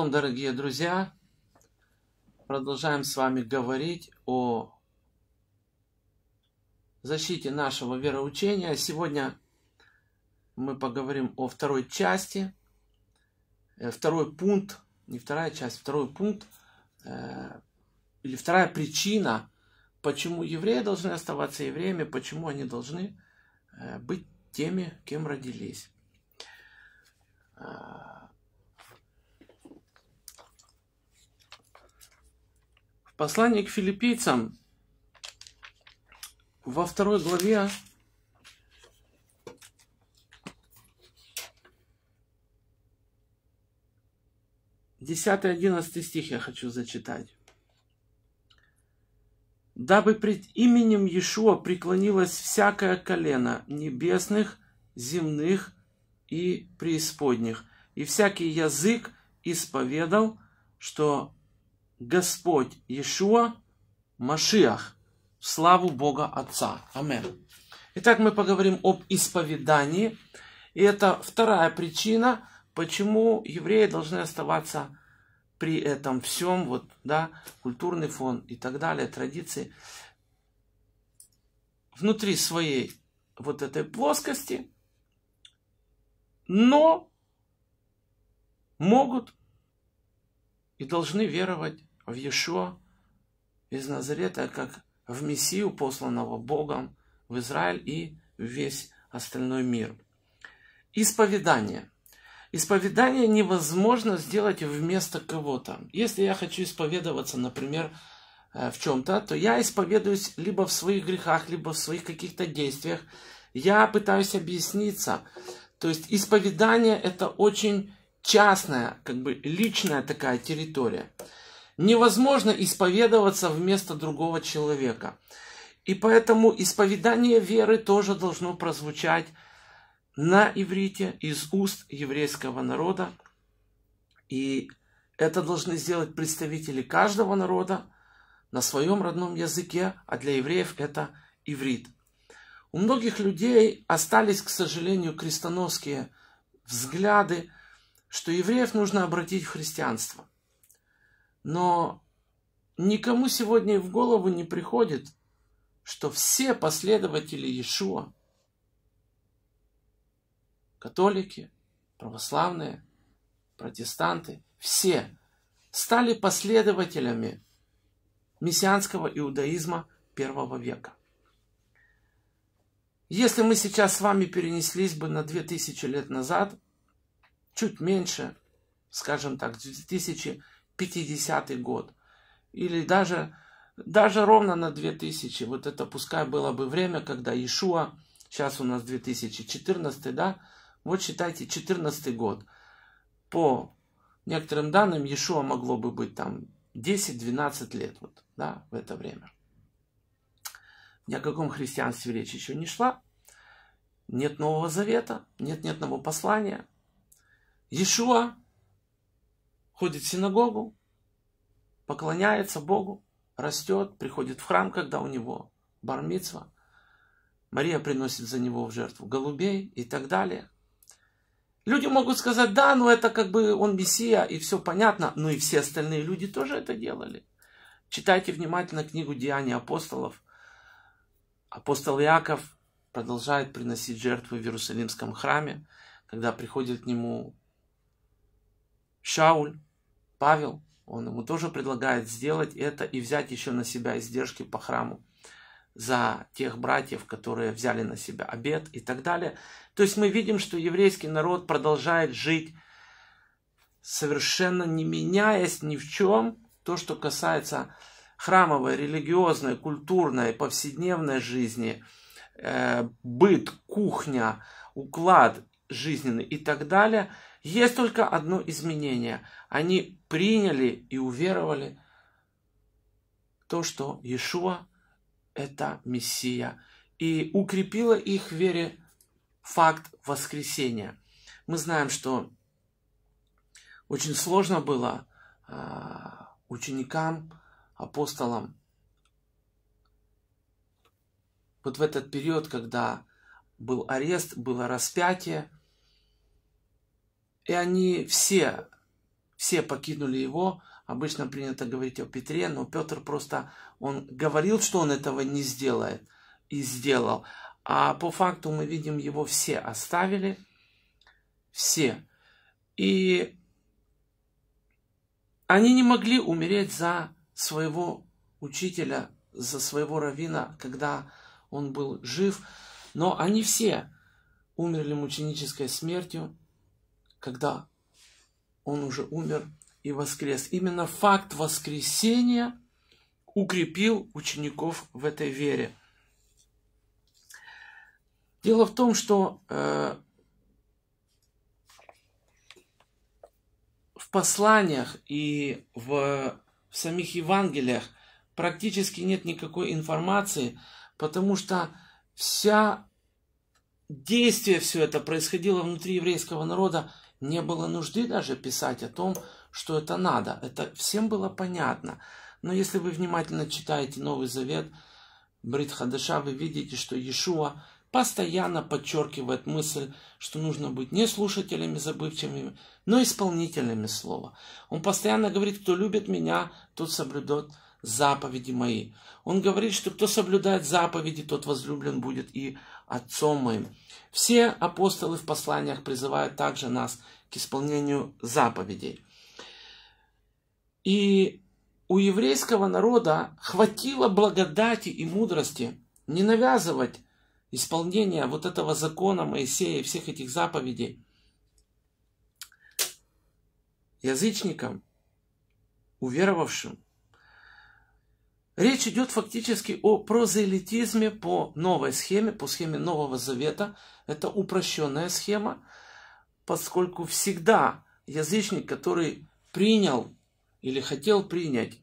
Шалом, дорогие друзья! Продолжаем с вами говорить о защите нашего вероучения. Сегодня мы поговорим о второй части, э, второй пункт, не вторая часть, второй пункт, э, или вторая причина, почему евреи должны оставаться евреями, почему они должны э, быть теми, кем родились. Послание к филиппийцам во второй главе Десятый, одиннадцатый стих я хочу зачитать. «Дабы пред именем Иешуа преклонилось всякое колено небесных, земных и преисподних, и всякий язык исповедал, что Господь Иешуа Машиах, в славу Бога Отца. Амин. Итак, мы поговорим об исповедании. И это вторая причина, почему евреи должны оставаться при этом всем, вот, да, культурный фон и так далее, традиции, внутри своей вот этой плоскости, но могут и должны веровать в Иешуа из Назарета, как в Мессию, посланного Богом в Израиль и весь остальной мир. Исповедание. Исповедание невозможно сделать вместо кого-то. Если я хочу исповедоваться, например, э, в чем-то, то я исповедуюсь либо в своих грехах, либо в своих каких-то действиях. Я пытаюсь объясниться. То есть исповедание это очень частная, как бы личная такая территория невозможно исповедоваться вместо другого человека. И поэтому исповедание веры тоже должно прозвучать на иврите из уст еврейского народа. И это должны сделать представители каждого народа на своем родном языке, а для евреев это иврит. У многих людей остались, к сожалению, крестоносские взгляды, что евреев нужно обратить в христианство. Но никому сегодня и в голову не приходит, что все последователи Иешуа, католики, православные, протестанты, все стали последователями мессианского иудаизма первого века. Если мы сейчас с вами перенеслись бы на 2000 лет назад, чуть меньше, скажем так, 2000 50-й год. Или даже, даже ровно на 2000. Вот это пускай было бы время, когда Иешуа, сейчас у нас 2014, да? Вот считайте, 14 год. По некоторым данным, Иешуа могло бы быть там 10-12 лет вот, да, в это время. Ни о каком христианстве речь еще не шла. Нет Нового Завета, нет нетного послания. Иешуа ходит в синагогу, поклоняется Богу, растет, приходит в храм, когда у него бармитсва. Мария приносит за него в жертву голубей и так далее. Люди могут сказать, да, ну это как бы он мессия, и все понятно, но и все остальные люди тоже это делали. Читайте внимательно книгу «Деяния апостолов». Апостол Иаков продолжает приносить жертвы в Иерусалимском храме, когда приходит к нему Шауль, Павел, он ему тоже предлагает сделать это и взять еще на себя издержки по храму за тех братьев, которые взяли на себя обед и так далее. То есть мы видим, что еврейский народ продолжает жить совершенно не меняясь ни в чем. То, что касается храмовой, религиозной, культурной, повседневной жизни, э, быт, кухня, уклад жизненный и так далее – есть только одно изменение. Они приняли и уверовали то, что Иешуа – это Мессия. И укрепило их в вере факт воскресения. Мы знаем, что очень сложно было а, ученикам, апостолам вот в этот период, когда был арест, было распятие – и они все, все покинули его. Обычно принято говорить о Петре, но Петр просто, он говорил, что он этого не сделает, и сделал. А по факту мы видим, его все оставили, все. И они не могли умереть за своего учителя, за своего равина, когда он был жив, но они все умерли мученической смертью, когда он уже умер и воскрес. Именно факт воскресения укрепил учеников в этой вере. Дело в том, что э, в посланиях и в, в самих Евангелиях практически нет никакой информации, потому что вся действие все это происходило внутри еврейского народа не было нужды даже писать о том, что это надо. Это всем было понятно. Но если вы внимательно читаете Новый Завет Брит Хадаша, вы видите, что Иешуа постоянно подчеркивает мысль, что нужно быть не слушателями забывчивыми, но исполнителями слова. Он постоянно говорит, кто любит меня, тот соблюдет заповеди мои. Он говорит, что кто соблюдает заповеди, тот возлюблен будет и отцом моим. Все апостолы в посланиях призывают также нас к исполнению заповедей. И у еврейского народа хватило благодати и мудрости не навязывать исполнение вот этого закона Моисея и всех этих заповедей язычникам, уверовавшим, Речь идет фактически о прозелитизме по новой схеме, по схеме Нового Завета. Это упрощенная схема, поскольку всегда язычник, который принял или хотел принять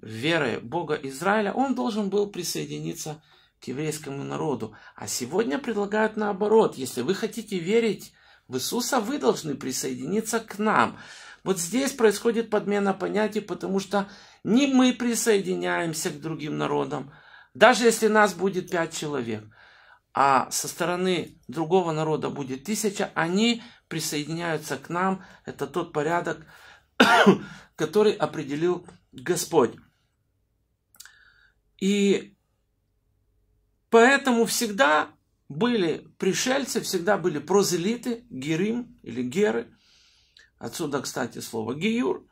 веры Бога Израиля, он должен был присоединиться к еврейскому народу. А сегодня предлагают наоборот, если вы хотите верить в Иисуса, вы должны присоединиться к нам. Вот здесь происходит подмена понятий, потому что не мы присоединяемся к другим народам, даже если нас будет пять человек, а со стороны другого народа будет тысяча, они присоединяются к нам. Это тот порядок, который определил Господь. И поэтому всегда были пришельцы, всегда были прозелиты, герим или геры. Отсюда, кстати, слово геюр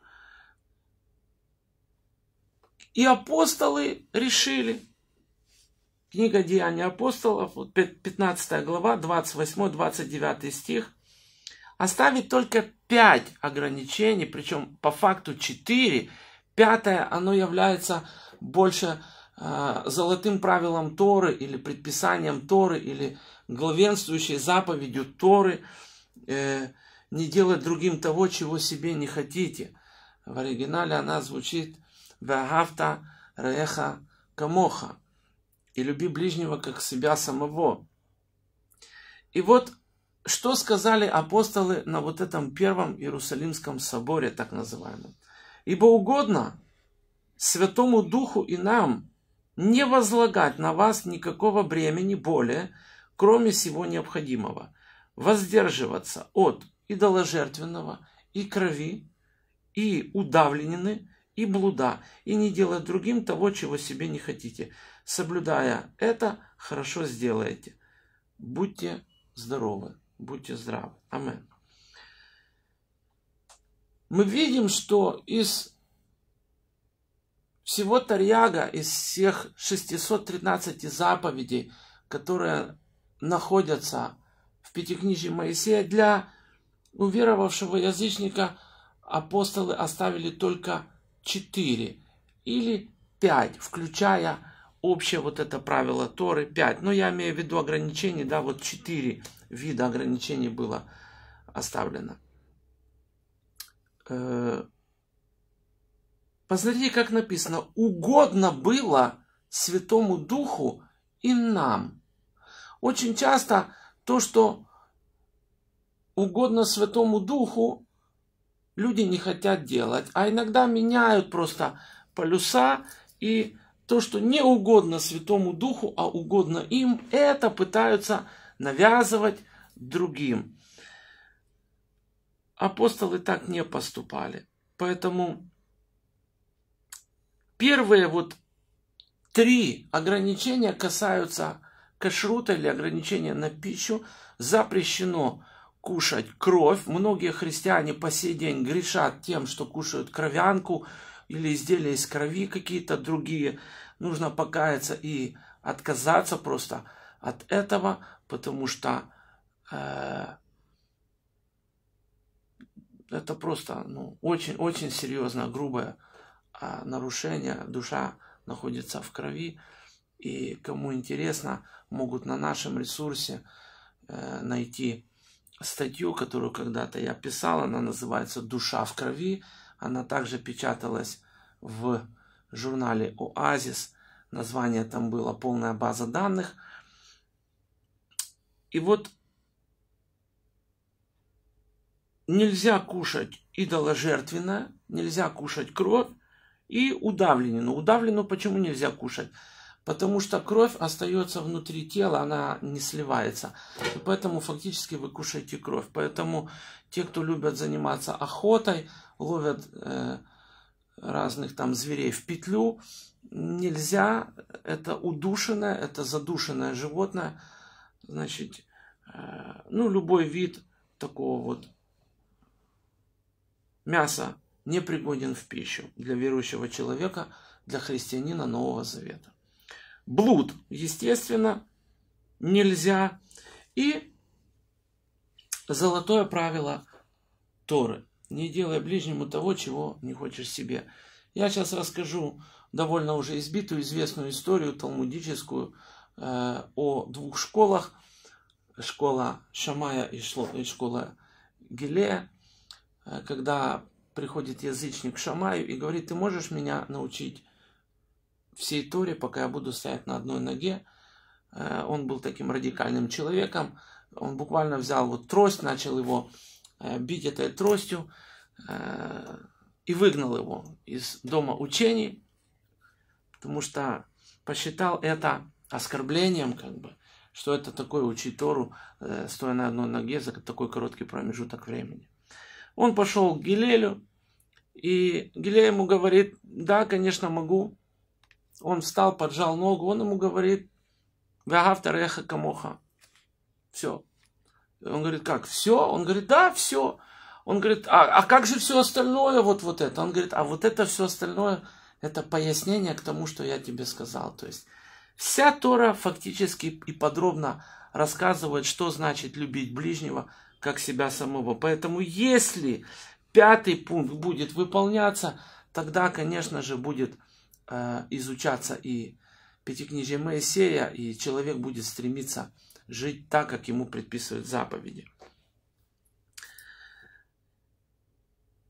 И апостолы решили. Книга Деяния апостолов, 15 глава, 28-29 стих. Оставить только пять ограничений, причем по факту четыре. Пятое, оно является больше а, золотым правилом Торы или предписанием Торы или главенствующей заповедью Торы э, не делать другим того, чего себе не хотите. В оригинале она звучит «Вагафта реха камоха» и «Люби ближнего, как себя самого». И вот что сказали апостолы на вот этом первом Иерусалимском соборе, так называемом. «Ибо угодно Святому Духу и нам – не возлагать на вас никакого бремени более, кроме всего необходимого, воздерживаться от идоложертвенного и крови, и удавленины, и блуда, и не делать другим того, чего себе не хотите. Соблюдая это, хорошо сделаете. Будьте здоровы, будьте здравы. Амен. Мы видим, что из всего Тарьяга из всех 613 заповедей, которые находятся в Пятикнижии Моисея, для уверовавшего язычника апостолы оставили только 4 или 5, включая общее вот это правило Торы 5. Но я имею в виду ограничений, да, вот 4 вида ограничений было оставлено. Э, Посмотрите, как написано, угодно было Святому Духу и нам. Очень часто то, что угодно Святому Духу, люди не хотят делать, а иногда меняют просто полюса и то, что не угодно Святому Духу, а угодно им, это пытаются навязывать другим. Апостолы так не поступали. Поэтому Первые вот три ограничения касаются кашрута или ограничения на пищу. Запрещено кушать кровь. Многие христиане по сей день грешат тем, что кушают кровянку или изделия из крови какие-то другие. Нужно покаяться и отказаться просто от этого, потому что э, это просто ну, очень-очень серьезно грубое. А, нарушения, душа находится в крови. И кому интересно, могут на нашем ресурсе э, найти статью, которую когда-то я писал. Она называется «Душа в крови». Она также печаталась в журнале «Оазис». Название там было «Полная база данных». И вот нельзя кушать идоложертвенное, нельзя кушать кровь, и удавленину. Удавлену почему нельзя кушать? Потому что кровь остается внутри тела, она не сливается. И поэтому фактически вы кушаете кровь. Поэтому те, кто любят заниматься охотой, ловят э, разных там зверей в петлю, нельзя, это удушенное, это задушенное животное, значит, э, ну любой вид такого вот мяса не пригоден в пищу для верующего человека, для христианина Нового Завета. Блуд, естественно, нельзя. И золотое правило Торы. Не делай ближнему того, чего не хочешь себе. Я сейчас расскажу довольно уже избитую, известную историю талмудическую э, о двух школах. Школа Шамая и школа Гелея, э, когда приходит язычник к Шамаю и говорит, ты можешь меня научить всей Торе, пока я буду стоять на одной ноге. Э, он был таким радикальным человеком. Он буквально взял вот трость, начал его э, бить этой тростью э, и выгнал его из дома учений, потому что посчитал это оскорблением, как бы, что это такое учить Тору, стоя на одной ноге за такой короткий промежуток времени. Он пошел к Гилелю, и Гилель ему говорит, да, конечно, могу. Он встал, поджал ногу, он ему говорит, Вагавтар эхо камоха. Все. Он говорит, как, все? Он говорит, да, все. Он говорит, а, а как же все остальное, вот, вот это? Он говорит, а вот это все остальное, это пояснение к тому, что я тебе сказал. То есть, вся Тора фактически и подробно рассказывает, что значит любить ближнего – как себя самого. Поэтому если пятый пункт будет выполняться, тогда, конечно же, будет э, изучаться и Пятикнижие Моисея, и человек будет стремиться жить так, как ему предписывают заповеди.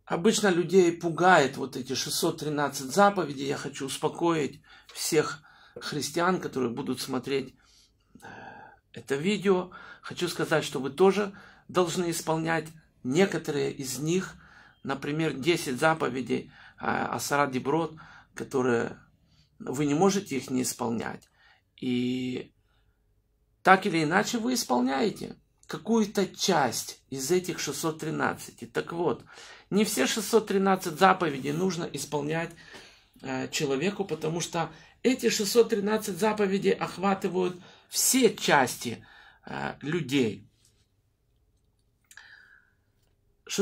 Обычно людей пугает вот эти 613 заповедей. Я хочу успокоить всех христиан, которые будут смотреть э, это видео. Хочу сказать, что вы тоже должны исполнять некоторые из них, например, 10 заповедей а, Асара Деброд, которые вы не можете их не исполнять. И так или иначе вы исполняете какую-то часть из этих 613. И так вот, не все 613 заповедей нужно исполнять э, человеку, потому что эти 613 заповедей охватывают все части э, людей.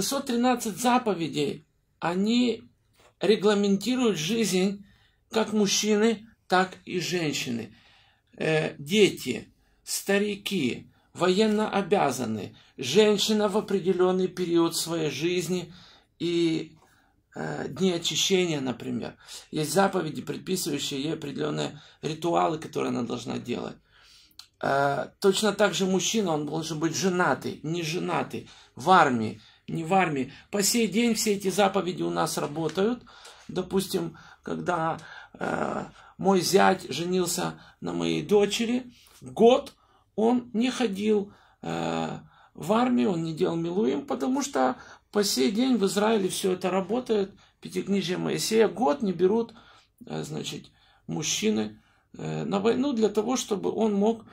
613 заповедей, они регламентируют жизнь как мужчины, так и женщины. Э, дети, старики, военно обязаны, женщина в определенный период своей жизни и э, дни очищения, например. Есть заповеди, предписывающие ей определенные ритуалы, которые она должна делать. Э, точно так же мужчина, он должен быть женатый, не женатый, в армии, не в армии. По сей день все эти заповеди у нас работают. Допустим, когда э, мой зять женился на моей дочери, год он не ходил э, в армию, он не делал милуем, потому что по сей день в Израиле все это работает. Пятикнижие Моисея год не берут э, значит, мужчины э, на войну для того, чтобы он мог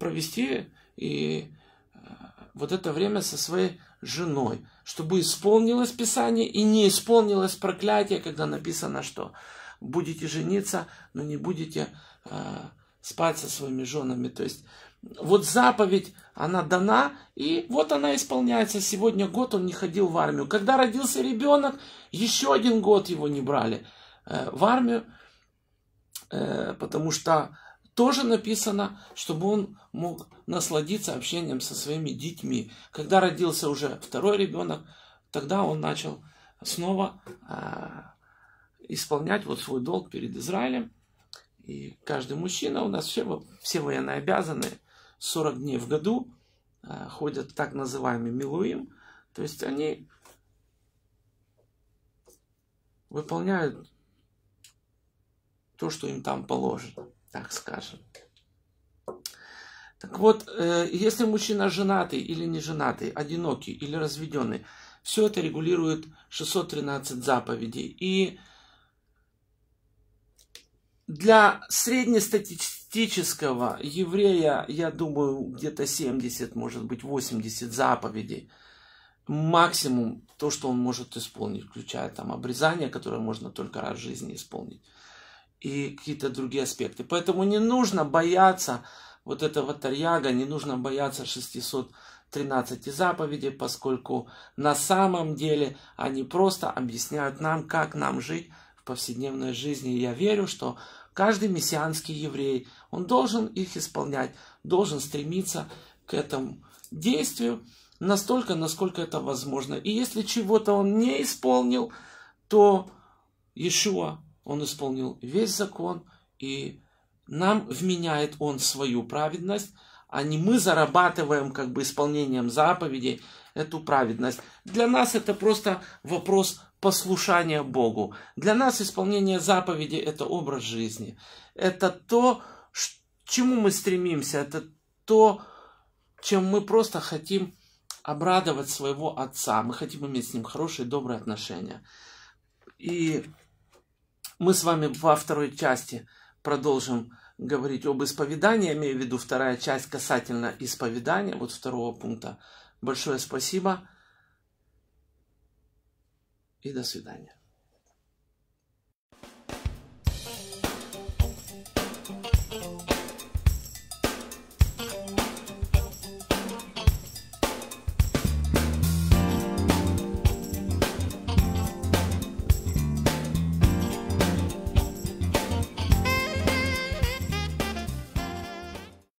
провести и э, вот это время со своей женой, чтобы исполнилось Писание и не исполнилось проклятие, когда написано, что будете жениться, но не будете э, спать со своими женами. То есть вот заповедь, она дана, и вот она исполняется. Сегодня год он не ходил в армию. Когда родился ребенок, еще один год его не брали э, в армию, э, потому что тоже написано, чтобы он мог насладиться общением со своими детьми. Когда родился уже второй ребенок, тогда он начал снова э, исполнять вот свой долг перед Израилем. И каждый мужчина у нас все, все военные обязаны 40 дней в году э, ходят так называемый милуим. То есть они выполняют то, что им там положено так скажем. Так вот, э, если мужчина женатый или не женатый, одинокий или разведенный, все это регулирует 613 заповедей. И для среднестатистического еврея, я думаю, где-то 70, может быть 80 заповедей. Максимум то, что он может исполнить, включая там обрезание, которое можно только раз в жизни исполнить и какие-то другие аспекты. Поэтому не нужно бояться вот этого тарьяга, не нужно бояться 613 заповедей, поскольку на самом деле они просто объясняют нам, как нам жить в повседневной жизни. И я верю, что каждый мессианский еврей, он должен их исполнять, должен стремиться к этому действию настолько, насколько это возможно. И если чего-то он не исполнил, то Иешуа он исполнил весь закон, и нам вменяет он свою праведность, а не мы зарабатываем как бы исполнением заповедей эту праведность. Для нас это просто вопрос послушания Богу. Для нас исполнение заповедей – это образ жизни. Это то, к чему мы стремимся, это то, чем мы просто хотим обрадовать своего отца. Мы хотим иметь с ним хорошие, добрые отношения. И мы с вами во второй части продолжим говорить об исповедании, имею в виду вторая часть касательно исповедания, вот второго пункта. Большое спасибо и до свидания.